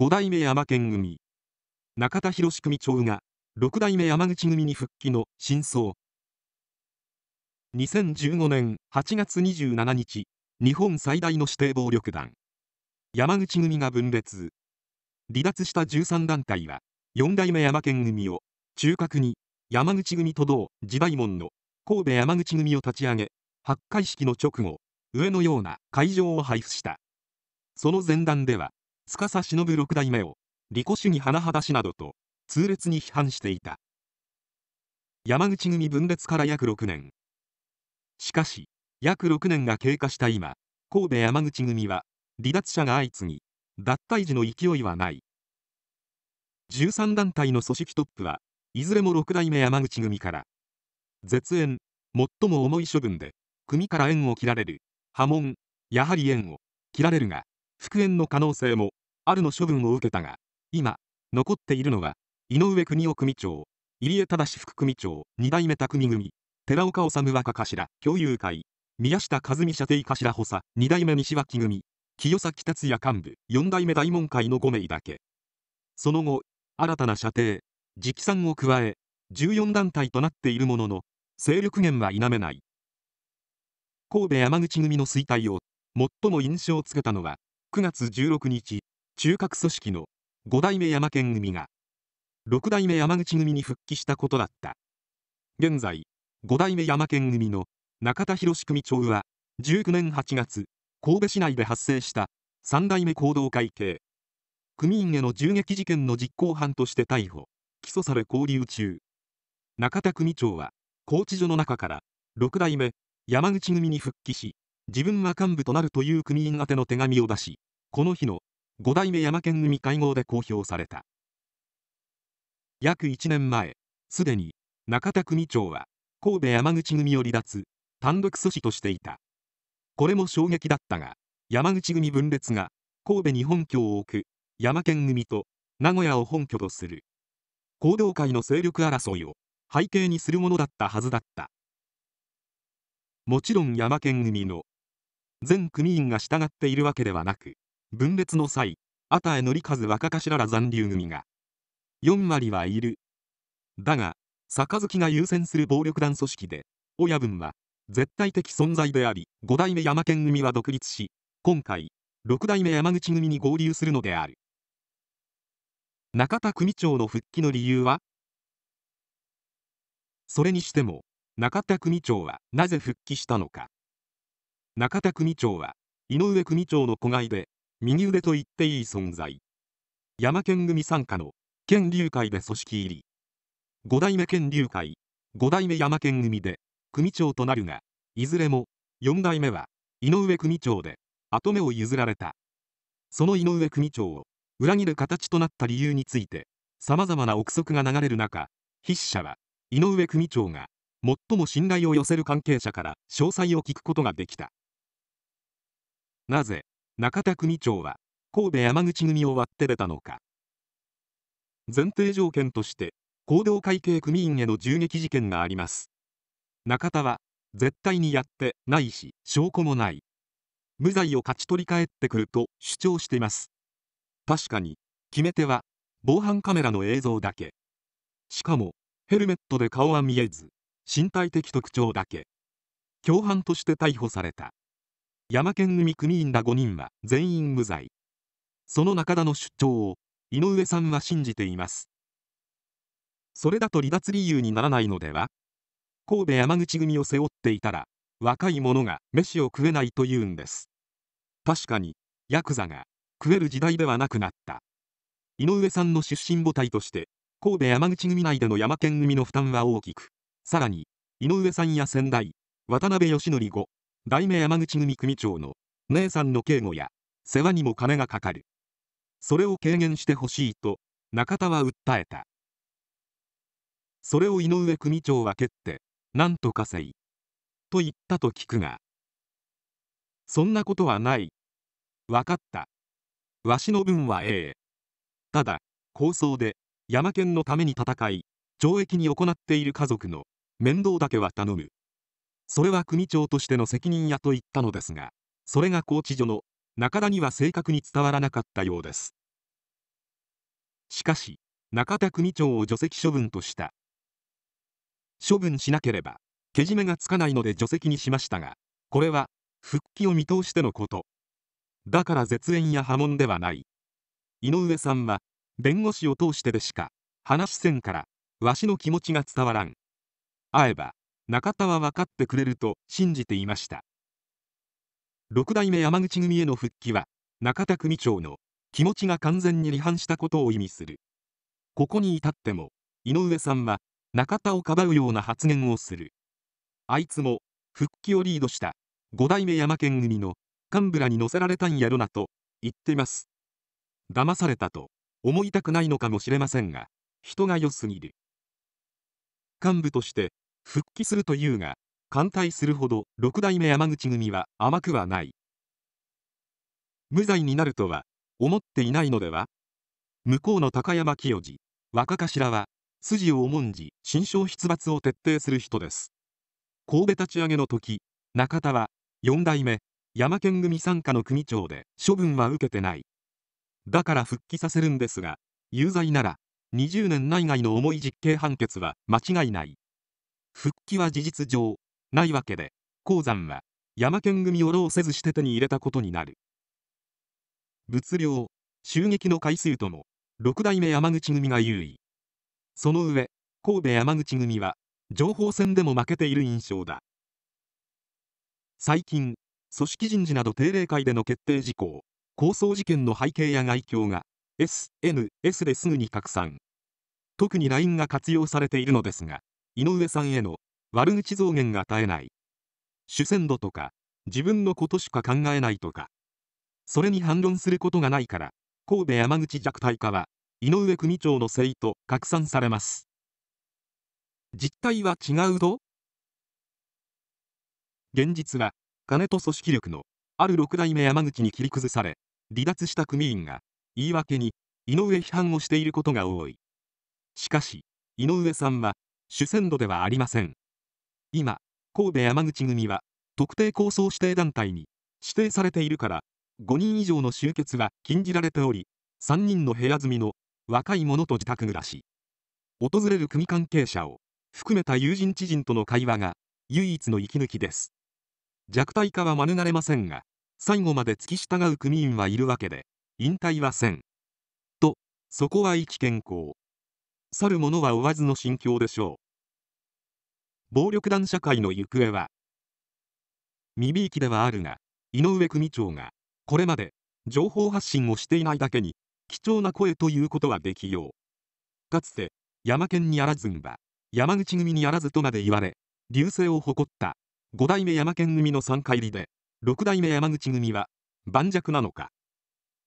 5代目山県組中田博組長が6代目山口組に復帰の真相2015年8月27日日本最大の指定暴力団山口組が分裂離脱した13団体は4代目山県組を中核に山口組と同時代門の神戸山口組を立ち上げ発会式の直後上のような会場を配布したその前段では司忍六代目を利己主義甚だしなどと痛烈に批判していた山口組分裂から約6年しかし約6年が経過した今神戸山口組は離脱者が相次ぎ脱退時の勢いはない13団体の組織トップはいずれも6代目山口組から絶縁最も重い処分で組から縁を切られる波紋やはり縁を切られるが復縁の可能性もあるの処分を受けたが今残っているのは井上邦夫組長入江忠副組長二代目匠組寺岡治若頭共有会宮下和美社定頭補佐二代目西脇組清崎達也幹部四代目大門会の5名だけその後新たな射程直参を加え14団体となっているものの勢力源は否めない神戸山口組の衰退を最も印象つけたのは9月16日、中核組織の5代目山県組が、6代目山口組に復帰したことだった。現在、5代目山県組の中田博組長は、19年8月、神戸市内で発生した3代目行動会計、組員への銃撃事件の実行犯として逮捕、起訴され勾留中。中田組長は、拘置所の中から、6代目山口組に復帰し、自分は幹部となるという組員宛ての手紙を出しこの日の5代目山県組会合で公表された約1年前すでに中田組長は神戸山口組を離脱単独阻止としていたこれも衝撃だったが山口組分裂が神戸に本拠を置く山県組と名古屋を本拠とする行動会の勢力争いを背景にするものだったはずだったもちろん山県組の全組員が従っているわけではなく分裂の際阿田江則和若頭ら残留組が4割はいるだが杯が優先する暴力団組織で親分は絶対的存在であり5代目山県組は独立し今回6代目山口組に合流するのである中田組長の復帰の理由はそれにしても中田組長はなぜ復帰したのか中田組長は井上組長の子飼いで右腕と言っていい存在山県組傘下の県流会で組織入り5代目県流会5代目山県組で組長となるがいずれも4代目は井上組長で跡目を譲られたその井上組長を裏切る形となった理由についてさまざまな憶測が流れる中筆者は井上組長が最も信頼を寄せる関係者から詳細を聞くことができたなぜ中田組長は神戸山口組を割って出たのか前提条件として行動会系組員への銃撃事件があります中田は絶対にやってないし証拠もない無罪を勝ち取り返ってくると主張しています確かに決め手は防犯カメラの映像だけしかもヘルメットで顔は見えず身体的特徴だけ共犯として逮捕された山県組組員ら5人は全員無罪その中田の出張を井上さんは信じていますそれだと離脱理由にならないのでは神戸山口組を背負っていたら若い者が飯を食えないというんです確かにヤクザが食える時代ではなくなった井上さんの出身母体として神戸山口組内での山県組の負担は大きくさらに井上さんや先代渡辺義則後大名山口組組長の姉さんの警護や世話にも金がかかるそれを軽減してほしいと中田は訴えたそれを井上組長は蹴ってなんとかせいと言ったと聞くがそんなことはない分かったわしの分はええただ構想で山県のために戦い懲役に行っている家族の面倒だけは頼むそれは組長としての責任やと言ったのですが、それが高知所の中田には正確に伝わらなかったようです。しかし、中田組長を除籍処分とした。処分しなければ、けじめがつかないので除籍にしましたが、これは、復帰を見通してのこと。だから絶縁や波紋ではない。井上さんは、弁護士を通してでしか、話せんから、わしの気持ちが伝わらん。会えば、中田は分かってくれると信じていました6代目山口組への復帰は中田組長の気持ちが完全に離反したことを意味するここに至っても井上さんは中田をかばうような発言をするあいつも復帰をリードした5代目山県組の幹部らに乗せられたんやろなと言ってます騙されたと思いたくないのかもしれませんが人が良すぎる幹部として復帰するというが歓待するほど六代目山口組は甘くはない無罪になるとは思っていないのでは向こうの高山清治若頭は筋を重んじ新章出伐を徹底する人です神戸立ち上げの時中田は4代目山県組傘下の組長で処分は受けてないだから復帰させるんですが有罪なら20年内外の重い実刑判決は間違いない復帰は事実上ないわけで鉱山は山県組を労せずして手に入れたことになる物量襲撃の回数とも6代目山口組が優位その上神戸山口組は情報戦でも負けている印象だ最近組織人事など定例会での決定事項抗争事件の背景や外況が SNS ですぐに拡散特に LINE が活用されているのですが井上さんへの悪口増減が絶えない主戦度とか自分のことしか考えないとかそれに反論することがないから神戸山口弱体化は井上組長のせいと拡散されます実態は違うと現実は金と組織力のある6代目山口に切り崩され離脱した組員が言い訳に井上批判をしていることが多いしかし井上さんは主戦度ではありません今神戸山口組は特定抗争指定団体に指定されているから5人以上の集結は禁じられており3人の部屋住みの若い者と自宅暮らし訪れる組関係者を含めた友人知人との会話が唯一の息抜きです弱体化は免れませんが最後まで付き従う組員はいるわけで引退はせんとそこは意気健康去る者は追わずの心境でしょう暴力団社会の行方は未びいきではあるが井上組長がこれまで情報発信をしていないだけに貴重な声ということはできようかつて山県にあらずんは山口組にあらずとまで言われ隆盛を誇った5代目山県組の3回入りで6代目山口組は盤石なのか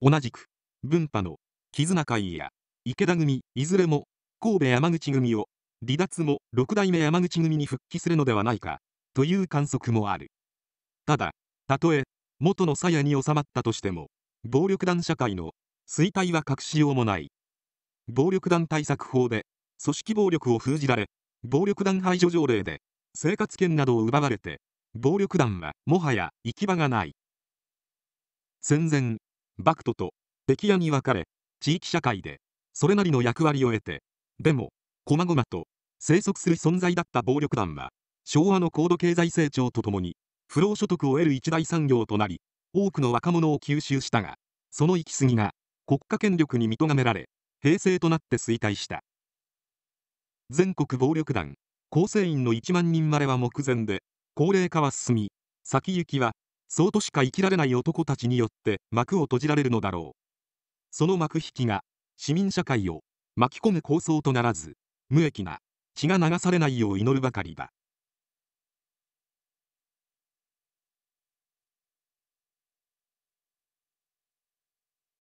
同じく分派の絆会や池田組いずれも神戸山口組を離脱も6代目山口組に復帰するのではないかという観測もあるただたとえ元の鞘に収まったとしても暴力団社会の衰退は隠しようもない暴力団対策法で組織暴力を封じられ暴力団排除条例で生活権などを奪われて暴力団はもはや行き場がない戦前バクトと敵屋に分かれ地域社会でそれなりの役割を得てでも、細々と生息する存在だった暴力団は、昭和の高度経済成長とともに、不労所得を得る一大産業となり、多くの若者を吸収したが、その行き過ぎが国家権力に認められ、平成となって衰退した。全国暴力団、構成員の1万人までは目前で、高齢化は進み、先行きは、そうとしか生きられない男たちによって幕を閉じられるのだろう。その幕引きが、市民社会を巻き込む構想とならず無益な血が流されないよう祈るばかりだ